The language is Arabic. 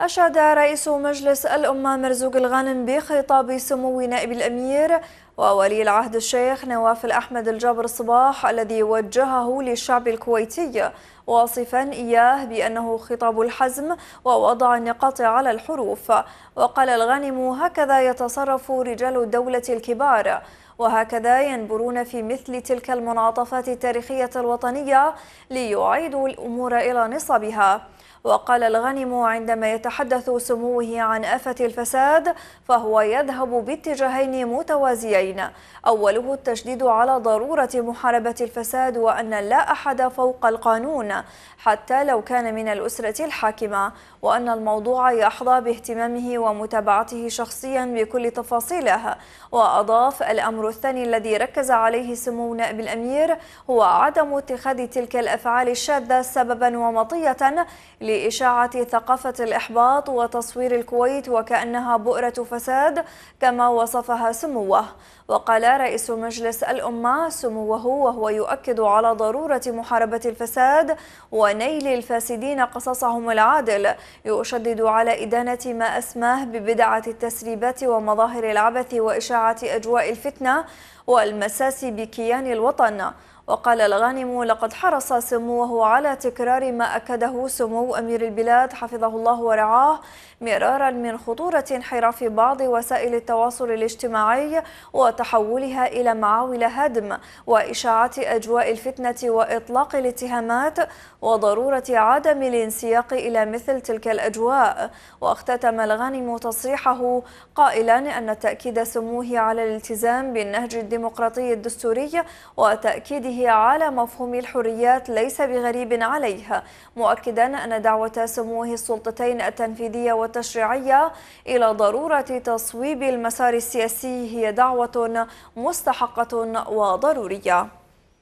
أشاد رئيس مجلس الأمة مرزوق الغانم بخطاب سمو نائب الأمير وولي العهد الشيخ نواف الأحمد الجابر صباح الذي وجهه للشعب الكويتي واصفا إياه بأنه خطاب الحزم ووضع النقاط على الحروف وقال الغانم هكذا يتصرف رجال الدولة الكبار وهكذا ينبرون في مثل تلك المنعطفات التاريخية الوطنية ليعيدوا الأمور إلى نصابها وقال الغنم عندما يتحدث سموه عن آفة الفساد فهو يذهب باتجاهين متوازيين أوله التشديد على ضرورة محاربة الفساد وأن لا أحد فوق القانون حتى لو كان من الأسرة الحاكمة وأن الموضوع يحظى باهتمامه ومتابعته شخصيا بكل تفاصيله وأضاف الأمر الثاني الذي ركز عليه سمو نائب الأمير هو عدم اتخاذ تلك الأفعال الشاذة سببا ومطية بإشاعة ثقافة الإحباط وتصوير الكويت وكأنها بؤرة فساد كما وصفها سموه وقال رئيس مجلس الأمة سموه وهو يؤكد على ضرورة محاربة الفساد ونيل الفاسدين قصصهم العادل يشدد على إدانة ما أسماه ببدعة التسريبات ومظاهر العبث وإشاعة أجواء الفتنة والمساس بكيان الوطن وقال الغانم لقد حرص سموه على تكرار ما أكده سمو أمير البلاد حفظه الله ورعاه مرارا من خطورة انحراف بعض وسائل التواصل الاجتماعي وتحولها إلى معاول هدم وإشاعة أجواء الفتنة وإطلاق الاتهامات وضرورة عدم الانسياق إلى مثل تلك الأجواء واختتم الغانم تصريحه قائلا أن تأكيد سموه على الالتزام بالنهج الديمقراطي الدستوري وتأكيده على مفهوم الحريات ليس بغريب عليها مؤكدا أن دعوة سموه السلطتين التنفيذية والتشريعية إلى ضرورة تصويب المسار السياسي هي دعوة مستحقة وضرورية